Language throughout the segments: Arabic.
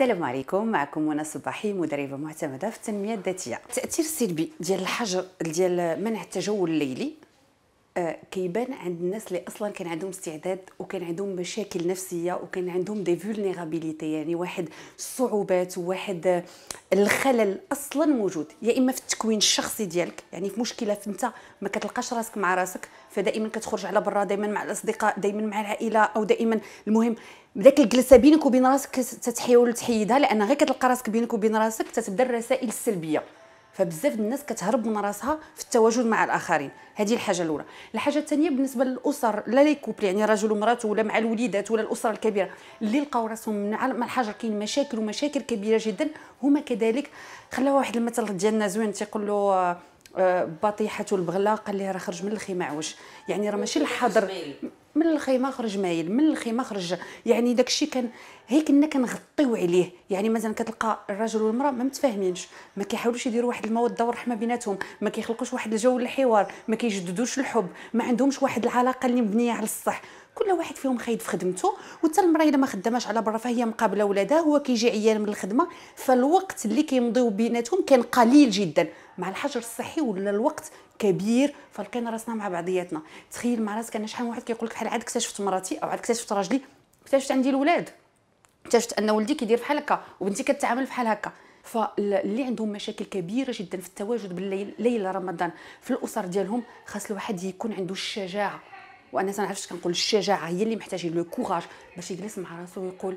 السلام عليكم معكم منى صباحي مدربه معتمده في التنميه الذاتيه التاثير السلبي ديال الحجر ديال منع التجول الليلي كيبان عند الناس اللي اصلا كان عندهم استعداد وكان عندهم مشاكل نفسيه وكان عندهم دي فولنيرابيليتي يعني واحد الصعوبات وواحد الخلل اصلا موجود يا اما في التكوين الشخصي ديالك يعني في مشكله فانت ما كتلقاش راسك مع راسك فدائما كتخرج على برا دائما مع الاصدقاء دائما مع العائله او دائما المهم ذاك الجلسه بينك وبين راسك تتحاول تحيدها لان غير كتلقى راسك بينك وبين راسك تتبدا الرسائل السلبيه فبزاف الناس كتهرب من راسها في التواجد مع الاخرين هذه الحاجه الاولى الحاجه الثانيه بالنسبه للاسر لا لي كوبل يعني رجل ومراته ولا مع الوليدات ولا الاسره الكبيره اللي لقاو راسهم من مع الحجر كاين مشاكل ومشاكل كبيره جدا هما كذلك خلاوا واحد المثل ديالنا زوين تيقول له آه، بطيحه البغله قال لي راه خرج من الخيمه عوج يعني راه ماشي الحاضر من الخيمه خرج مايل من الخيمه خرج يعني داك الشيء كان هي كنا كنغطيو عليه يعني مثلا كتلقى الرجل والمراه ما متفاهمينش ما كيحاولوش يديروا واحد الموده والرحمه بيناتهم ما كيخلقوش واحد الجو للحوار ما كيجددوش الحب ما عندهمش واحد العلاقه اللي مبنيه على الصح كل واحد فيهم خايد في خدمته وحتى المراه الا ما خداماش على برا فهي مقابله ولادها هو كيجي عيان من الخدمه فالوقت اللي كيمضيو بيناتهم كان قليل جدا مع الحجر الصحي ولا الوقت كبير فلقينا راسنا مع بعضياتنا تخيل مع راسك انا شحال من واحد كيقول لك بحال عاد اكتشفت مراتي او عاد اكتشفت راجلي اكتشفت عندي الولاد اكتشفت ان ولدي كيدير بحال هكا وبنتي كتعامل بحال هكا فاللي عندهم مشاكل كبيره جدا في التواجد بالليل ليل رمضان في الاسر ديالهم خاص الواحد يكون عنده الشجاعه وانا تنعرف اش كنقول الشجاعه هي اللي محتاجه لو كوراج باش يجلس مع راسو ويقول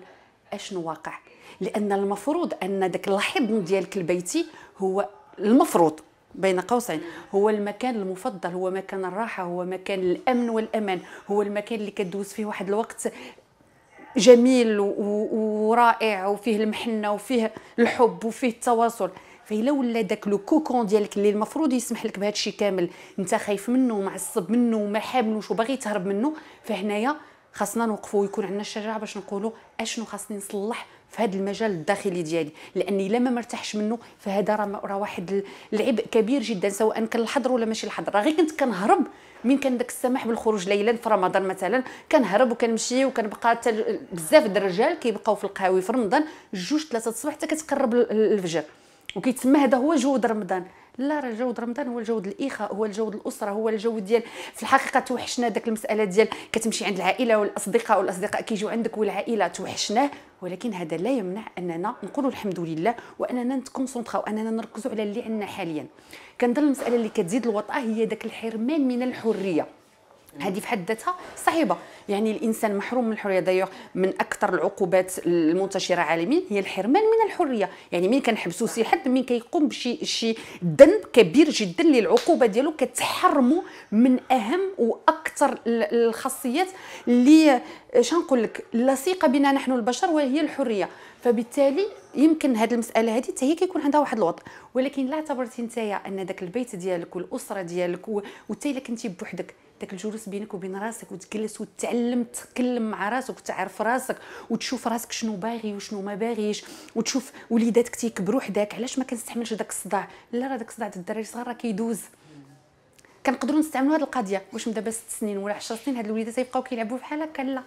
اشنو واقع لان المفروض ان داك الحضن ديالك البيتي هو المفروض بين قوسين هو المكان المفضل هو مكان الراحه هو مكان الامن والامان هو المكان اللي كدوز فيه واحد الوقت جميل ورائع وفيه المحنه وفيه الحب وفيه التواصل فإلا ولا داك لو كوكون ديالك اللي المفروض يسمح لك بهذا الشيء كامل انت خايف منه ومعصب منه وما حاملوش وباغي تهرب منه فهنايا خاصنا نوقفوا ويكون عندنا الشجاعه باش نقولوا اشنو خاصني نصلح في هذا المجال الداخلي ديالي لاني لما ما مرتاحش منه فهذا راه راه واحد العبء كبير جدا سواء كان الحظر ولا ماشي الحظر غير كنت كنهرب من كان داك السماح بالخروج ليلا في رمضان مثلا كنهرب وكنمشي وكنبقى حتى بزاف د الرجال كيبقاو في القهاوي في رمضان جوج ثلاثه الصبح حتى كتقرب الفجر وكيتسمى هذا هو جود رمضان لا راه الجو رمضان هو الجو الاخاء هو الجو الاسره هو الجو ديال في الحقيقه توحشنا داك المساله ديال كتمشي عند العائله والاصدقاء والاصدقاء كيجيو عندك والعائله توحشناه ولكن هذا لا يمنع اننا نقولوا الحمد لله واننا نتكونسونطراو اننا نركزوا على اللي عندنا حاليا كنظن المساله اللي كتزيد الوطاه هي داك الحرمان من الحريه هذه في حد ذاتها صعيبه يعني الانسان محروم من الحريه دايوغ من اكثر العقوبات المنتشره عالميا هي الحرمان من الحريه يعني مين كنحبسوا شي حد مين كيقوم بشي شي ذنب كبير جدا اللي العقوبه ديالو كتحرمه من اهم واكثر الخاصيات اللي شنقول لك لاصقه بنا نحن البشر وهي الحريه فبالتالي يمكن هذه المساله هذه حتى هي كيكون عندها واحد الوضع ولكن لا اعتبرتي نتايا ان داك البيت ديالك والاسره ديالك وحتى الا كنتي بوحدك داك الجلوس بينك وبين راسك وتجلس وتعلم تتكلم مع راسك وتعرف راسك وتشوف راسك شنو باغي وشنو ما باغيش وتشوف وليداتك تيكبروا حداك علاش ما كنستحملش داك الصداع لا راه داك الصداع ديال الدراري الصغار راه كيدوز كنقدروا نستعملوا هذه القضيه واش من دابا 6 سنين ولا 10 سنين هاد الوليدات تيبقاو كيلعبوا بحال هكا لا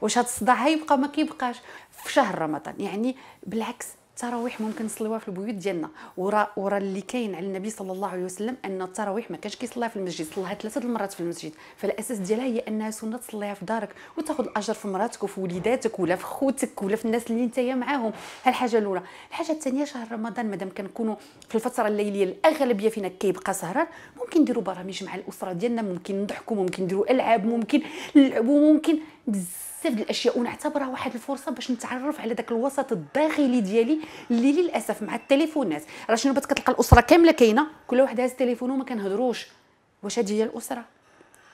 واش هاد الصداع هيبقى ما كيبقاش في شهر رمضان يعني بالعكس التراويح ممكن نصليوها في البيوت ديالنا ورا ورا اللي كاين على النبي صلى الله عليه وسلم ان التراويح ما كانش كيصليها في المسجد صلاها ثلاثه المرات في المسجد فالاساس ديالها هي انها سنه تصليها في دارك وتاخذ الاجر في مراتك وفي وليداتك ولا في خوتك ولا في الناس اللي نتايا معاهم الحاجه الاولى الحاجه الثانيه شهر رمضان مادام كنكونوا في الفتره الليليه الاغلبيه فينا كيبقى سهران ممكن نديروا برامج مع الاسره ديالنا ممكن نضحكوا ممكن نديروا العاب ممكن نلعبوا ممكن بزاف بزاف ديال الاشياء ونعتبرها واحد الفرصه باش نتعرف على داك الوسط الداخلي ديالي اللي للاسف مع التليفونات راه شنو بات كتلقى الاسره كامله كاينه كل واحد هاز التليفون وما كنهضروش واش هذه هي الاسره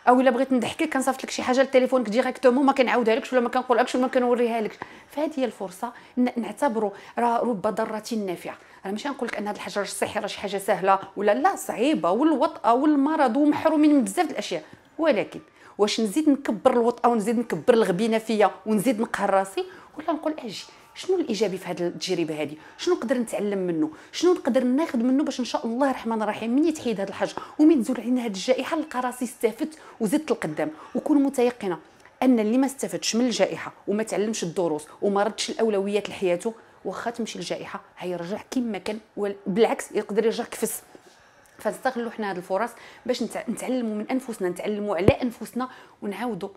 او الا بغيت نضحك لك كنصيفط لك شي حاجه لتليفونك ديريكتومون ما كنعاودها لكش ولا ما كنقولكش ولا ما كنوريها لكش فهذه هي الفرصه نعتبروا راه رب ضاره نافعه انا ماشي نقول لك ان هذا الحجر الصحي راه شي حاجه سهله ولا لا صعيبه والوطأه والمرض ومحرومين من بزاف الاشياء ولكن واش نزيد نكبر الوطأه ونزيد نكبر الغبينه فيا ونزيد نقهر راسي ولا نقول اجي شنو الايجابي في هذه التجربه هذه شنو نقدر نتعلم منه شنو نقدر ناخذ منه باش ان شاء الله الرحمن الرحيم من يتحيد هذا الحاجه ومن تزول علينا هذه الجائحه نلقى راسي استفدت وزدت القدام وكون متيقنه ان اللي ما استفدش من الجائحه وما تعلمش الدروس وما ردش الاولويات لحياته واخا تمشي الجائحه هيرجع كما كان بالعكس يقدر يرجع كفس فنستغلوا حنا هذه الفرص باش نتعلموا من انفسنا نتعلموا على انفسنا ونعاودوا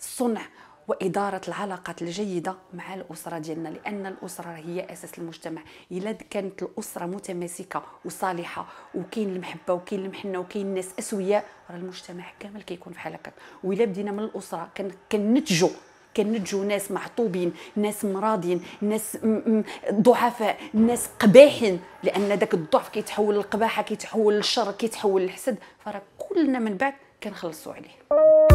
الصنع وإدارة العلاقات الجيدة مع الأسرة ديالنا لأن الأسرة هي أساس المجتمع إلا كانت الأسرة متماسكة وصالحة وكاين المحبة وكاين المحنة وكاين الناس أسوياء راه المجتمع كامل كيكون بحال هكاك وإلا بدينا من الأسرة كننتجوا كنتجوا ناس محطوبين ناس مراضين ناس ضعفاء ناس قباحين لان داك الضعف كيتحول للقباحه كيتحول للشر كيتحول للحسد فراه كلنا من بعد كنخلصوا عليه